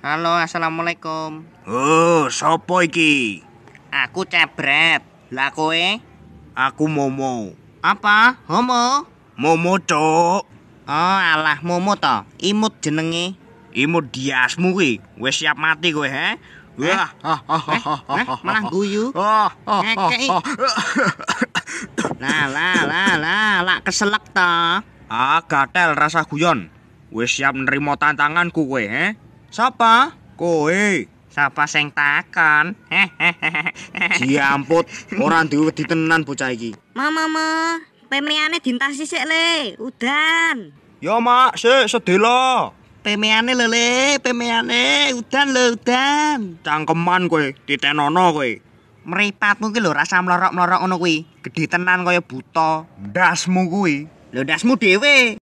Halo, assalamualaikum. Oh, sopo iki? Aku cebret. Lah kowe? Aku Momo. Apa? Homo? Momo, Cok. Oh, alah Momo to. Imut jenenge. Imut diasmu kuwi. Wis siap mati kowe, he? Eh? Wah, eh? Eh? malah guyu. Nah, Lah, lah, lah, lah, keselak ta. Ah, gatel rasa guyon. Wis siap nerima tantanganku kowe, he? Sapa? Koe. Sapa sing takon? Diamput, ora duwe tenan, bocah iki. Mama, ma. pemriane dintas sik le, udan. Yo, Mak, sik sedelo. Pemeane le, le, pemeane udan lho udan. Cangkeman kowe, ditenono koe. Mripatmu ki lho rasa mlorok-mlorok ngono kuwi. Gedhe tenan kaya buta. Ndasmu kuwi. Lho ndasmu dhewe.